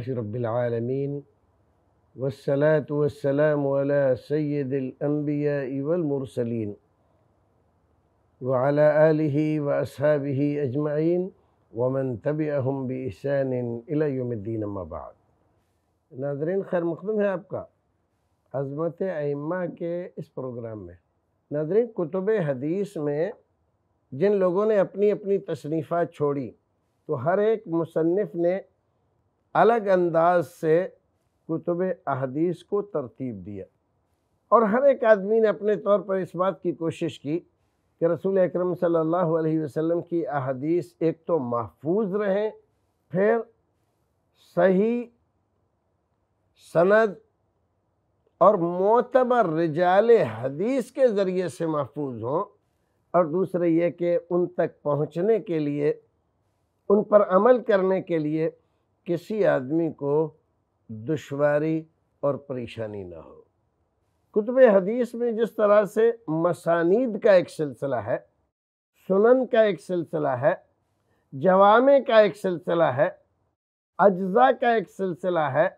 رب العالمين والصلاة والسلام سید سيد الأنبياء والمرسلين وعلى آله وأصحابه اجمعین ومن اما بعد ناظرین خیر مقدم ہے آپ کا عظمت ائمہ کے اس پروگرام میں ناظرین کتب حدیث میں جن لوگوں نے اپنی اپنی تصنیفات چھوڑی تو ہر ایک مصنف نے الگ انداز سے کتب احادیث کو ترتیب دیا اور ہر ایک آدمی نے اپنے طور پر اس بات کی کوشش کی کہ رسول اکرم صلی اللہ علیہ وسلم کی احادیث ایک تو محفوظ رہیں پھر صحیح سند اور معتبر رجال حدیث کے ذریعے سے محفوظ ہوں اور دوسرے یہ کہ ان تک پہنچنے کے لیے ان پر عمل کرنے کے لیے کسی آدمی کو دشواری اور پریشانی نہ ہو کتب حدیث میں جس طرح سے مسانید کا ایک سلسلہ ہے سنن کا ایک سلسلہ ہے جوامے کا ایک سلسلہ ہے اجزاء کا ایک سلسلہ ہے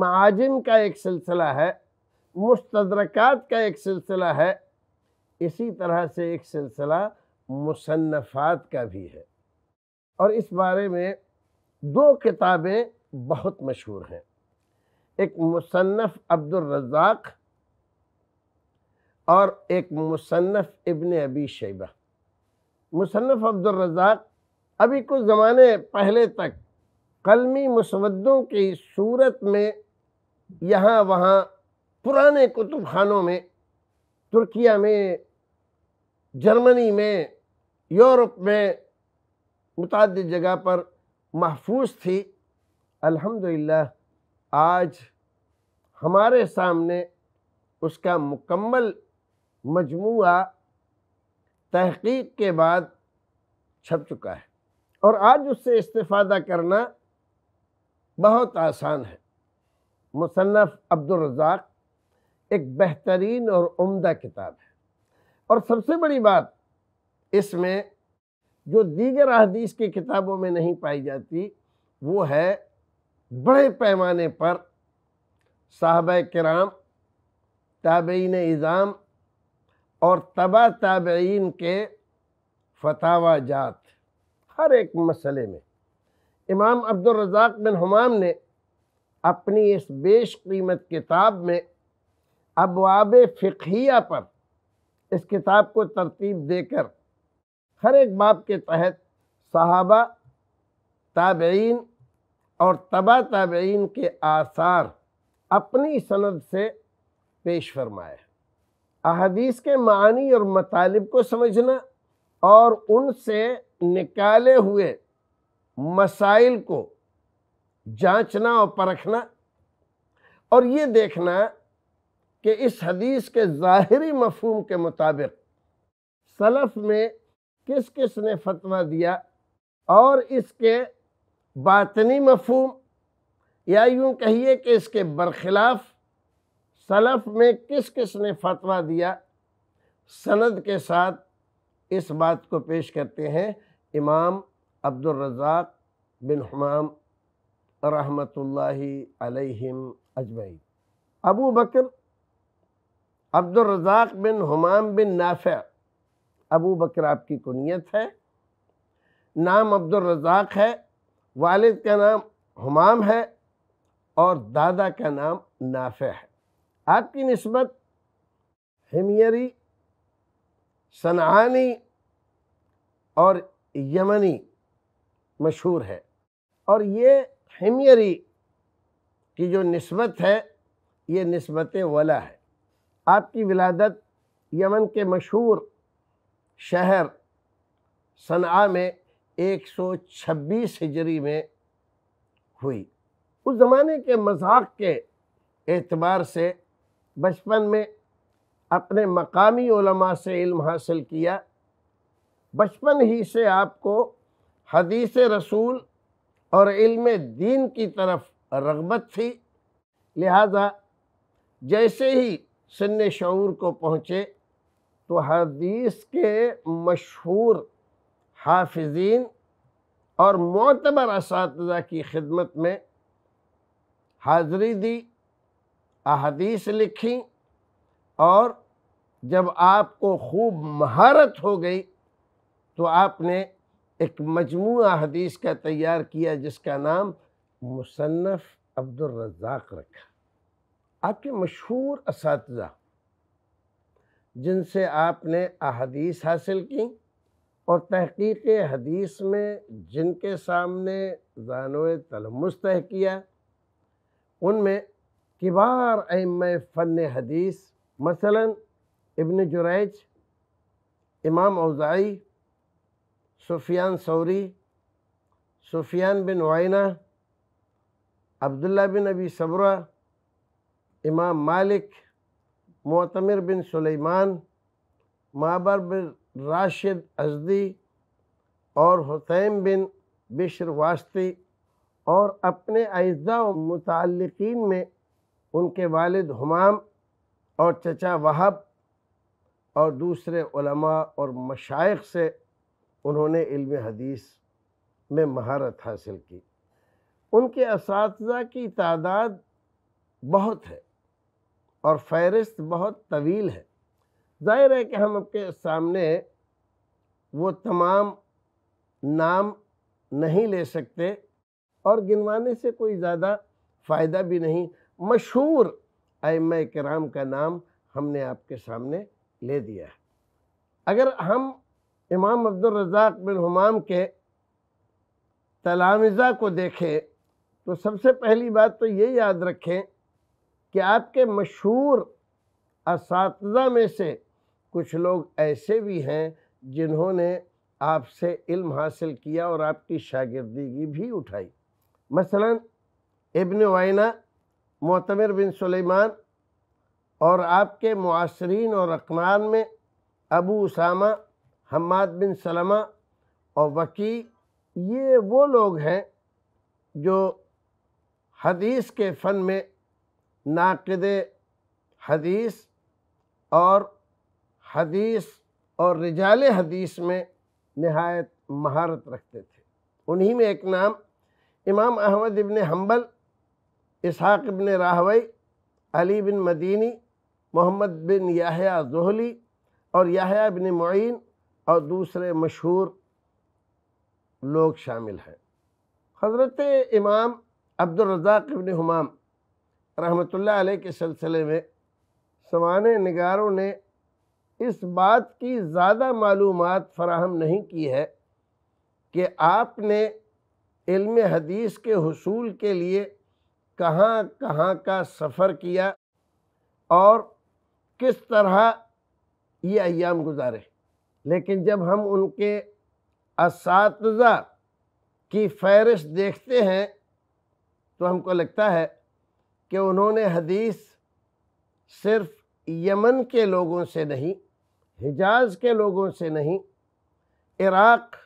معاجم کا ایک سلسلہ ہے مستدرکات کا ایک سلسلہ ہے اسی طرح سے ایک سلسلہ مصنفات کا بھی ہے اور اس بارے میں دو کتابیں بہت مشہور ہیں ایک مصنف عبد الرزاق اور ایک مصنف ابن ابی شیبہ مصنف عبد الرزاق ابھی کچھ زمانے پہلے تک قلمی مسودوں کی صورت میں یہاں وہاں پرانے کتب خانوں میں ترکیہ میں جرمنی میں یورپ میں متعدد جگہ پر محفوظ تھی الحمدللہ آج ہمارے سامنے اس کا مکمل مجموعہ تحقیق کے بعد چھپ چکا ہے اور آج اس سے استفادہ کرنا بہت آسان ہے مصنف عبدالرزاق ایک بہترین اور عمدہ کتاب ہے اور سب سے بڑی بات اس میں جو دیگر احادیث کی کتابوں میں نہیں پائی جاتی وہ ہے بڑے پیمانے پر صحابہ کرام تابعین نظام اور تبا تابعین کے فتح جات ہر ایک مسئلے میں امام عبد الرزاق بن حمام نے اپنی اس بیش قیمت کتاب میں ابواب فقہیہ پر اس کتاب کو ترتیب دے کر ہر ایک باپ کے تحت صحابہ تابعین اور تبا تابعین کے آثار اپنی سند سے پیش فرمائے احادیث کے معنی اور مطالب کو سمجھنا اور ان سے نکالے ہوئے مسائل کو جانچنا اور پرکھنا اور یہ دیکھنا کہ اس حدیث کے ظاہری مفہوم کے مطابق سلف میں کس کس نے فتویٰ دیا اور اس کے باطنی مفہوم یا یوں کہیے کہ اس کے برخلاف سلف میں کس کس نے فتویٰ دیا سند کے ساتھ اس بات کو پیش کرتے ہیں امام عبد الرزاق بن حمام رحمۃ اللہ علیہم اجمعین ابو بکر عبد الرزاق بن حمام بن نافع ابو بکر آپ کی کنیت ہے نام عبد الرزاق ہے والد کا نام حمام ہے اور دادا کا نام نافع ہے آپ کی نسبت ہمیری صنعانی اور یمنی مشہور ہے اور یہ ہمیری کی جو نسبت ہے یہ نسبت ولا ہے آپ کی ولادت یمن کے مشہور شہر صنع میں ایک سو چھبیس ہجری میں ہوئی اس زمانے کے مذاق کے اعتبار سے بچپن میں اپنے مقامی علماء سے علم حاصل کیا بچپن ہی سے آپ کو حدیث رسول اور علم دین کی طرف رغبت تھی لہٰذا جیسے ہی سن شعور کو پہنچے تو حدیث کے مشہور حافظین اور معتبر اساتذہ کی خدمت میں حاضری دی احادیث لکھی اور جب آپ کو خوب مہارت ہو گئی تو آپ نے ایک مجموعہ احادیث کا تیار کیا جس کا نام مصنف عبد الرزاق رکھا آپ کے مشہور اساتذہ جن سے آپ نے احادیث حاصل کی اور تحقیق حدیث میں جن کے سامنے تلمس طے کیا ان میں کبار ام فن حدیث مثلا ابن جریج امام اوزائی سفیان سوری سفیان بن وائنا عبداللہ بن ابی صبرہ امام مالک معتمر بن سلیمان بن راشد ازدی اور حسین بن بشر واسطی اور اپنے اعزاء و متعلقین میں ان کے والد حمام اور چچا وہب اور دوسرے علماء اور مشائق سے انہوں نے علم حدیث میں مہارت حاصل کی ان کے اساتذہ کی تعداد بہت ہے اور فہرست بہت طویل ہے ظاہر ہے کہ ہم آپ کے سامنے وہ تمام نام نہیں لے سکتے اور گنوانے سے کوئی زیادہ فائدہ بھی نہیں مشہور اماء کرام کا نام ہم نے آپ کے سامنے لے دیا ہے اگر ہم امام عبد الرزاق بن حمام کے تلامزہ کو دیکھیں تو سب سے پہلی بات تو یہ یاد رکھیں کہ آپ کے مشہور اساتذہ میں سے کچھ لوگ ایسے بھی ہیں جنہوں نے آپ سے علم حاصل کیا اور آپ کی شاگردگی بھی اٹھائی مثلا ابن وائنہ معتمر بن سلیمان اور آپ کے معاصرین اور اقنان میں ابو اسامہ حماد بن سلمہ اور وکی یہ وہ لوگ ہیں جو حدیث کے فن میں ناقد حدیث اور حدیث اور رجال حدیث میں نہایت مہارت رکھتے تھے انہی میں ایک نام امام احمد ابن حنبل اسحاق ابن راہوئی علی بن مدینی محمد بن یاہیا زہلی اور یاہیا بن معین اور دوسرے مشہور لوگ شامل ہیں حضرت امام الرزاق ابن حمام رحمت اللہ علیہ کے سلسلے میں سوانے نگاروں نے اس بات کی زیادہ معلومات فراہم نہیں کی ہے کہ آپ نے علم حدیث کے حصول کے لیے کہاں کہاں کا سفر کیا اور کس طرح یہ ایام گزارے لیکن جب ہم ان کے اساتذہ کی فہرست دیکھتے ہیں تو ہم کو لگتا ہے کہ انہوں نے حدیث صرف یمن کے لوگوں سے نہیں حجاز کے لوگوں سے نہیں عراق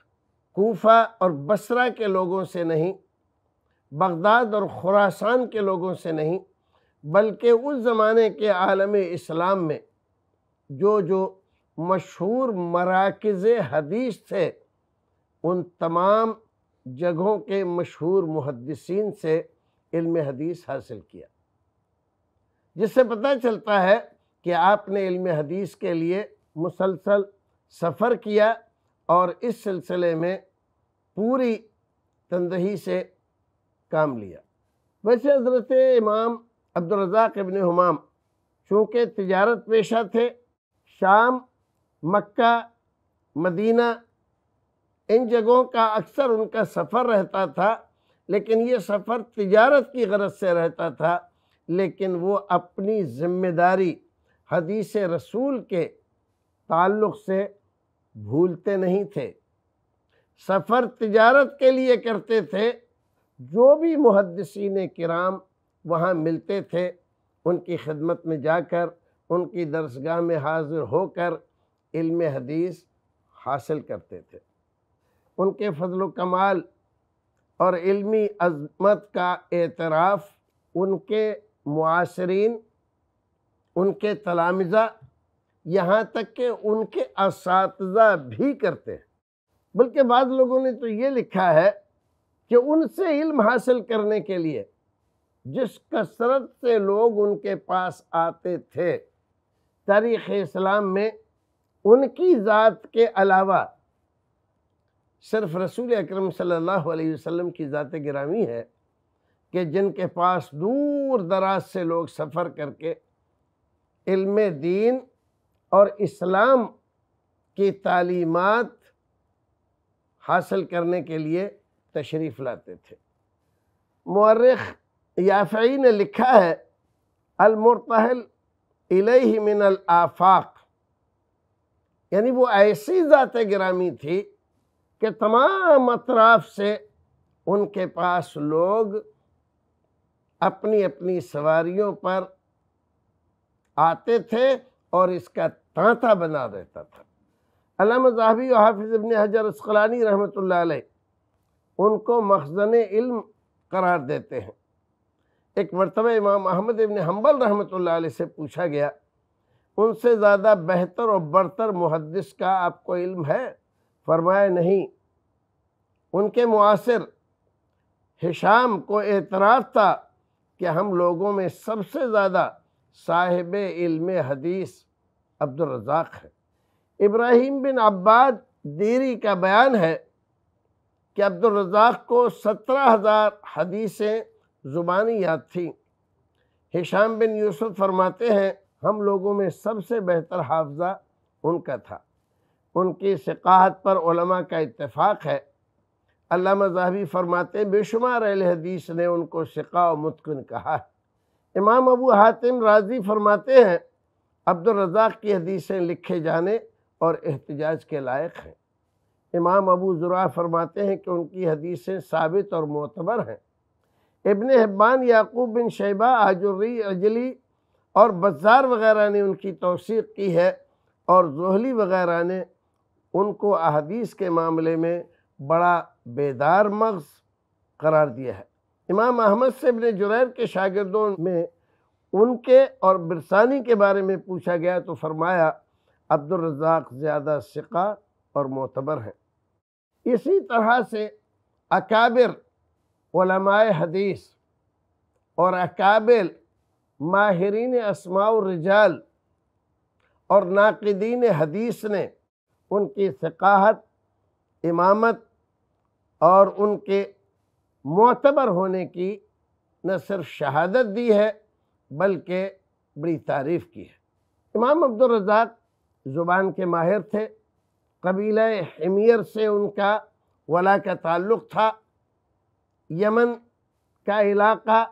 کوفہ اور بصرہ کے لوگوں سے نہیں بغداد اور خوراسان کے لوگوں سے نہیں بلکہ اس زمانے کے عالم اسلام میں جو جو مشہور مراکز حدیث تھے ان تمام جگہوں کے مشہور محدثین سے علم حدیث حاصل کیا جس سے پتہ چلتا ہے کہ آپ نے علم حدیث کے لیے مسلسل سفر کیا اور اس سلسلے میں پوری تندہی سے کام لیا ویسے حضرت امام عبدالرزاق ابن حمام چونکہ تجارت پیشہ تھے شام مکہ مدینہ ان جگہوں کا اکثر ان کا سفر رہتا تھا لیکن یہ سفر تجارت کی غرض سے رہتا تھا لیکن وہ اپنی ذمہ داری حدیث رسول کے تعلق سے بھولتے نہیں تھے سفر تجارت کے لیے کرتے تھے جو بھی محدثین کرام وہاں ملتے تھے ان کی خدمت میں جا کر ان کی درسگاہ میں حاضر ہو کر علم حدیث حاصل کرتے تھے ان کے فضل و کمال اور علمی عظمت کا اعتراف ان کے معاصرین ان کے تلامزہ یہاں تک کہ ان کے اساتذہ بھی کرتے ہیں بلکہ بعض لوگوں نے تو یہ لکھا ہے کہ ان سے علم حاصل کرنے کے لیے جس کثرت سے لوگ ان کے پاس آتے تھے تاریخ اسلام میں ان کی ذات کے علاوہ صرف رسول اکرم صلی اللہ علیہ وسلم کی ذات گرامی ہے کہ جن کے پاس دور دراز سے لوگ سفر کر کے علم دین اور اسلام کی تعلیمات حاصل کرنے کے لیے تشریف لاتے تھے مورخ یافعی نے لکھا ہے المرتحل الیہ من الافاق یعنی وہ ایسی ذات گرامی تھی کہ تمام اطراف سے ان کے پاس لوگ اپنی اپنی سواریوں پر آتے تھے اور اس کا تانتا بنا رہتا تھا علامہ مذاہبی و حافظ ابن حجر اسقلانی رحمۃ اللہ علیہ ان کو مخزن علم قرار دیتے ہیں ایک مرتبہ امام احمد ابن حنبل رحمۃ اللہ علیہ سے پوچھا گیا ان سے زیادہ بہتر اور برتر محدث کا آپ کو علم ہے فرمایا نہیں ان کے معاصر حشام کو اعتراف تھا کہ ہم لوگوں میں سب سے زیادہ صاحب علم حدیث عبد الرزاق ہے ابراہیم بن عباد دیری کا بیان ہے کہ عبد الرزاق کو سترہ ہزار حدیثیں زبانی یاد تھیں ہشام بن یوسف فرماتے ہیں ہم لوگوں میں سب سے بہتر حافظہ ان کا تھا ان کی ثقاحت پر علماء کا اتفاق ہے علامہ زہبی فرماتے بے شمار اہل حدیث نے ان کو شقا و متقن کہا ہے امام ابو حاتم راضی فرماتے ہیں عبد الرزاق کی حدیثیں لکھے جانے اور احتجاج کے لائق ہیں امام ابو ذرا فرماتے ہیں کہ ان کی حدیثیں ثابت اور معتبر ہیں ابن حبان یعقوب بن شیبہ آجری اجلی اور بزار وغیرہ نے ان کی توثیق کی ہے اور زہلی وغیرہ نے ان کو احادیث کے معاملے میں بڑا بیدار مغز قرار دیا ہے امام احمد سے ابن جریر کے شاگردوں میں ان کے اور برسانی کے بارے میں پوچھا گیا تو فرمایا عبد الرزاق زیادہ سقہ اور معتبر ہیں اسی طرح سے اکابر علماء حدیث اور اکابل ماہرین اسماع الرجال اور ناقدین حدیث نے ان کی ثقاحت امامت اور ان کے معتبر ہونے کی نہ صرف شہادت دی ہے بلکہ بڑی تعریف کی ہے امام عبدالرزاق زبان کے ماہر تھے قبیلہ حمیر سے ان کا ولا کا تعلق تھا یمن کا علاقہ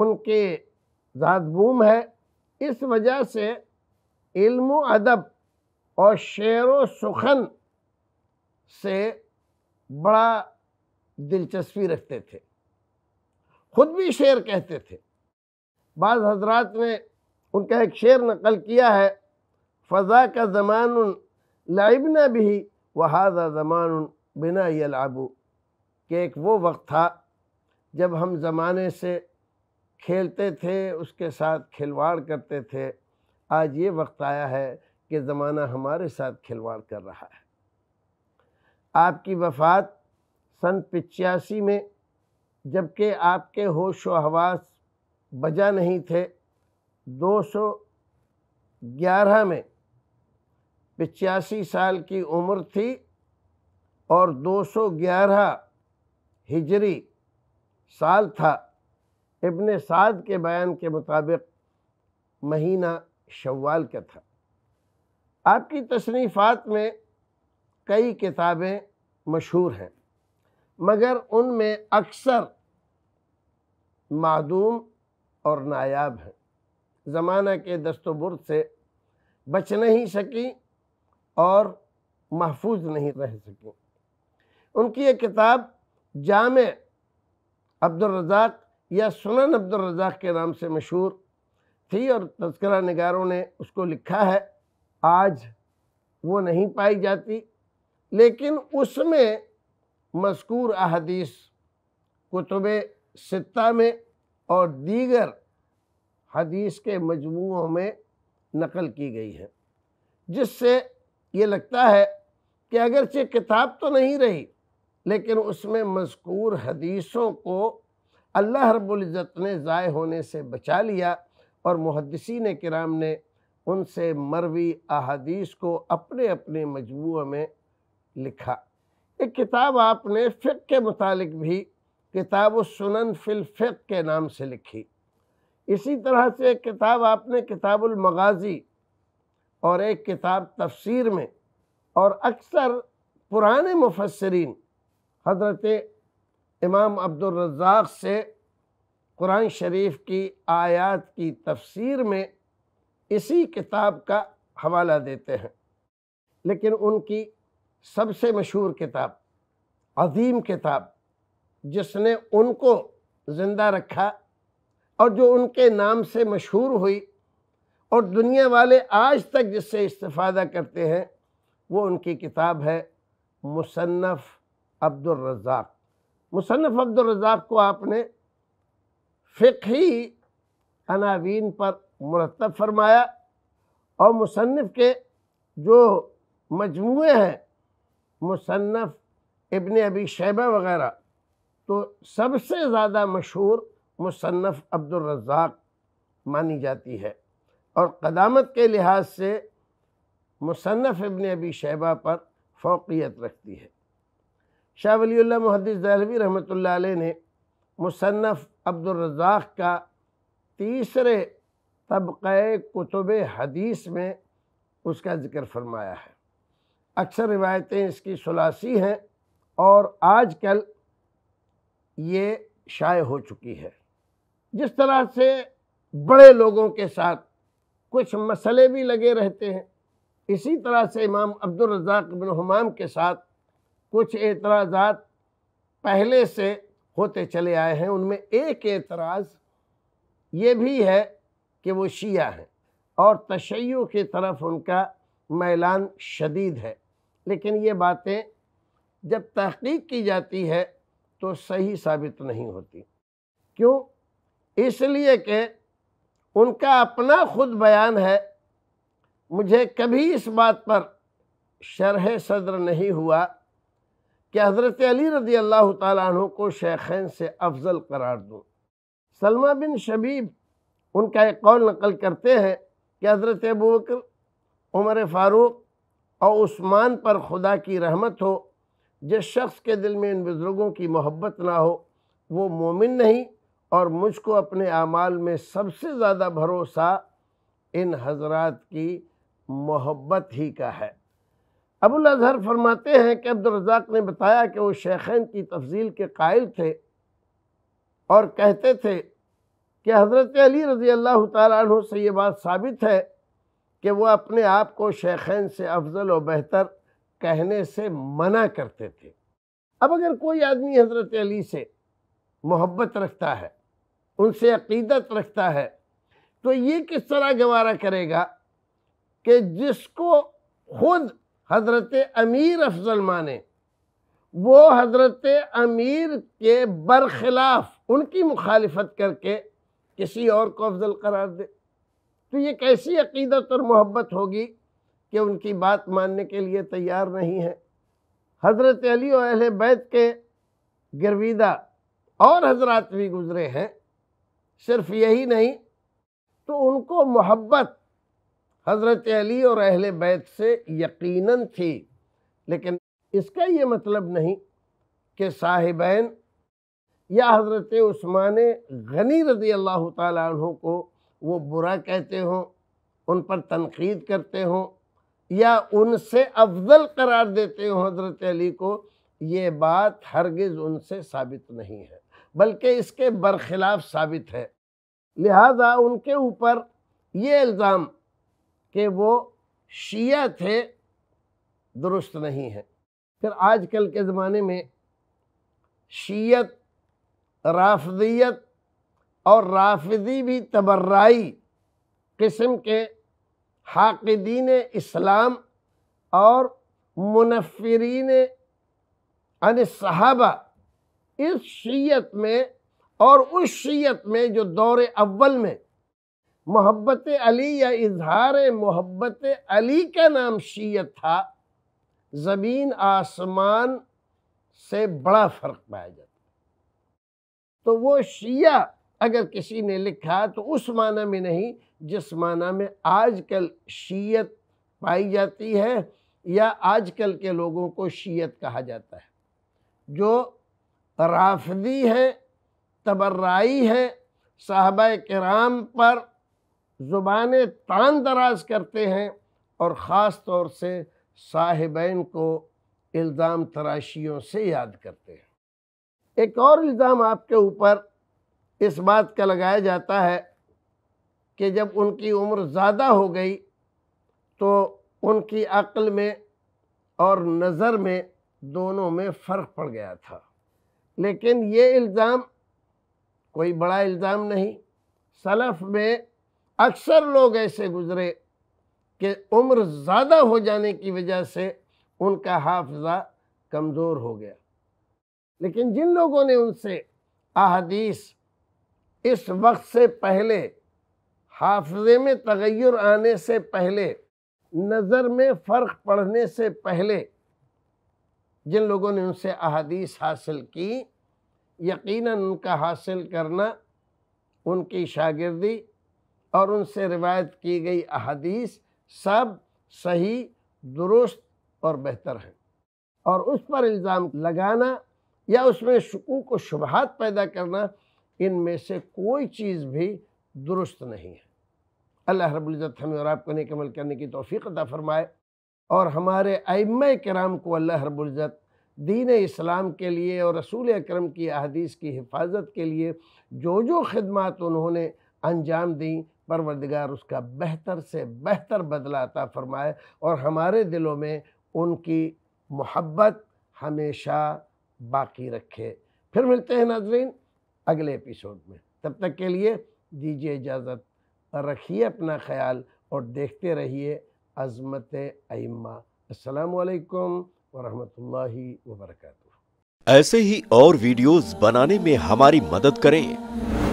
ان کے ذات بوم ہے اس وجہ سے علم و ادب اور شعر و سخن سے بڑا دلچسپی رکھتے تھے خود بھی شعر کہتے تھے بعض حضرات نے ان کا ایک شعر نقل کیا ہے فضا کا زمان لعبنا بھی وہذا زمان بنا یلعبو کہ ایک وہ وقت تھا جب ہم زمانے سے کھیلتے تھے اس کے ساتھ کھلواڑ کرتے تھے آج یہ وقت آیا ہے کہ زمانہ ہمارے ساتھ کھلواڑ کر رہا ہے آپ کی وفات سن پچیاسی میں جب کہ آپ کے ہوش و حواس بجا نہیں تھے دو سو گیارہ میں پچاسی سال کی عمر تھی اور دو سو گیارہ ہجری سال تھا ابن سعد کے بیان کے مطابق مہینہ شوال کا تھا آپ کی تصنیفات میں کئی کتابیں مشہور ہیں مگر ان میں اکثر معدوم اور نایاب ہیں زمانہ کے دست و برد سے بچ نہیں سکیں اور محفوظ نہیں رہ سکیں ان کی یہ کتاب جامع عبدالرزاق یا سنن الرزاق کے نام سے مشہور تھی اور تذکرہ نگاروں نے اس کو لکھا ہے آج وہ نہیں پائی جاتی لیکن اس میں مذکور احادیث کتب ستہ میں اور دیگر حدیث کے مجموعوں میں نقل کی گئی ہے جس سے یہ لگتا ہے کہ اگرچہ کتاب تو نہیں رہی لیکن اس میں مذکور حدیثوں کو اللہ رب العزت نے ضائع ہونے سے بچا لیا اور محدثین کرام نے ان سے مروی احادیث کو اپنے اپنے مجموعہ میں لکھا ایک کتاب آپ نے فقہ کے متعلق بھی کتاب فی الفقہ کے نام سے لکھی اسی طرح سے ایک کتاب آپ نے کتاب المغازی اور ایک کتاب تفسیر میں اور اکثر پرانے مفسرین حضرت امام عبد الرزاق سے قرآن شریف کی آیات کی تفسیر میں اسی کتاب کا حوالہ دیتے ہیں لیکن ان کی سب سے مشہور کتاب عظیم کتاب جس نے ان کو زندہ رکھا اور جو ان کے نام سے مشہور ہوئی اور دنیا والے آج تک جس سے استفادہ کرتے ہیں وہ ان کی کتاب ہے مصنف عبد الرزاق مصنف عبد الرزاق کو آپ نے فقہی عناوین پر مرتب فرمایا اور مصنف کے جو مجموعے ہیں مصنف ابن ابی شیبہ وغیرہ تو سب سے زیادہ مشہور مصنف عبد الرزاق مانی جاتی ہے اور قدامت کے لحاظ سے مصنف ابن ابی شیبہ پر فوقیت رکھتی ہے شاہ ولی اللہ محدث دہلوی رحمۃ اللہ علیہ نے مصنف عبد الرزاق کا تیسرے طبقہ کتب حدیث میں اس کا ذکر فرمایا ہے اکثر روایتیں اس کی سلاسی ہیں اور آج کل یہ شائع ہو چکی ہے جس طرح سے بڑے لوگوں کے ساتھ کچھ مسئلے بھی لگے رہتے ہیں اسی طرح سے امام بن حمام کے ساتھ کچھ اعتراضات پہلے سے ہوتے چلے آئے ہیں ان میں ایک اعتراض یہ بھی ہے کہ وہ شیعہ ہیں اور تشیع کی طرف ان کا میلان شدید ہے لیکن یہ باتیں جب تحقیق کی جاتی ہے تو صحیح ثابت نہیں ہوتی کیوں اس لیے کہ ان کا اپنا خود بیان ہے مجھے کبھی اس بات پر شرح صدر نہیں ہوا کہ حضرت علی رضی اللہ تعالیٰ عنہ کو شیخین سے افضل قرار دوں سلمہ بن شبیب ان کا ایک قول نقل کرتے ہیں کہ حضرت ابو بکر عمر فاروق اور عثمان پر خدا کی رحمت ہو جس شخص کے دل میں ان بزرگوں کی محبت نہ ہو وہ مومن نہیں اور مجھ کو اپنے اعمال میں سب سے زیادہ بھروسہ ان حضرات کی محبت ہی کا ہے ابو الاظہر فرماتے ہیں کہ عبدالرزاق نے بتایا کہ وہ شیخین کی تفضیل کے قائل تھے اور کہتے تھے کہ حضرت علی رضی اللہ تعالیٰ عنہ سے یہ بات ثابت ہے کہ وہ اپنے آپ کو شیخین سے افضل و بہتر کہنے سے منع کرتے تھے اب اگر کوئی آدمی حضرت علی سے محبت رکھتا ہے ان سے عقیدت رکھتا ہے تو یہ کس طرح گوارہ کرے گا کہ جس کو خود حضرت امیر افضل مانے وہ حضرت امیر کے برخلاف ان کی مخالفت کر کے کسی اور کو افضل قرار دے تو یہ کیسی عقیدت اور محبت ہوگی کہ ان کی بات ماننے کے لیے تیار نہیں ہے حضرت علی اور اہل بیت کے گرویدہ اور حضرات بھی گزرے ہیں صرف یہی نہیں تو ان کو محبت حضرت علی اور اہل بیت سے یقیناً تھی لیکن اس کا یہ مطلب نہیں کہ صاحبین یا حضرت عثمان غنی رضی اللہ تعالیٰ عنہ کو وہ برا کہتے ہوں ان پر تنقید کرتے ہوں یا ان سے افضل قرار دیتے ہوں حضرت علی کو یہ بات ہرگز ان سے ثابت نہیں ہے بلکہ اس کے برخلاف ثابت ہے لہذا ان کے اوپر یہ الزام کہ وہ شیعہ تھے درست نہیں ہے پھر آج کل کے زمانے میں شیعت رافضیت اور رافضی بھی تبرائی قسم کے حاقدین اسلام اور منفرین صحابہ اس شیعت میں اور اس شیعت میں جو دور اول میں محبت علی یا اظہار محبت علی کا نام شیعت تھا زمین آسمان سے بڑا فرق پایا جاتا تو وہ شیعہ اگر کسی نے لکھا تو اس معنی میں نہیں جس معنی میں آج کل شیعت پائی جاتی ہے یا آج کل کے لوگوں کو شیعت کہا جاتا ہے جو رافضی ہیں تبرائی ہیں صحابہ کرام پر زبان تان دراز کرتے ہیں اور خاص طور سے صاحبین کو الزام تراشیوں سے یاد کرتے ہیں ایک اور الزام آپ کے اوپر اس بات کا لگایا جاتا ہے کہ جب ان کی عمر زیادہ ہو گئی تو ان کی عقل میں اور نظر میں دونوں میں فرق پڑ گیا تھا لیکن یہ الزام کوئی بڑا الزام نہیں سلف میں اکثر لوگ ایسے گزرے کہ عمر زیادہ ہو جانے کی وجہ سے ان کا حافظہ کمزور ہو گیا لیکن جن لوگوں نے ان سے احادیث اس وقت سے پہلے حافظے میں تغیر آنے سے پہلے نظر میں فرق پڑھنے سے پہلے جن لوگوں نے ان سے احادیث حاصل کی یقیناً ان کا حاصل کرنا ان کی شاگردی اور ان سے روایت کی گئی احادیث سب صحیح درست اور بہتر ہیں اور اس پر الزام لگانا یا اس میں شکوک و شبہات پیدا کرنا ان میں سے کوئی چیز بھی درست نہیں ہے اللہ رب العزت ہمیں نیک عمل کرنے کی توفیق عطا فرمائے اور ہمارے ائمہ کرام کو اللہ رب العزت دین اسلام کے لیے اور رسول اکرم کی احادیث کی حفاظت کے لیے جو جو خدمات انہوں نے انجام دیں پروردگار اس کا بہتر سے بہتر بدلہ عطا فرمائے اور ہمارے دلوں میں ان کی محبت ہمیشہ باقی رکھے پھر ملتے ہیں ناظرین اگلے ایپیسوڈ میں تب تک کے لیے دیجیے اجازت رکھیے اپنا خیال اور دیکھتے رہیے عظمت ائمہ السلام علیکم ورحمۃ اللہ وبرکاتہ ایسے ہی اور ویڈیوز بنانے میں ہماری مدد کریں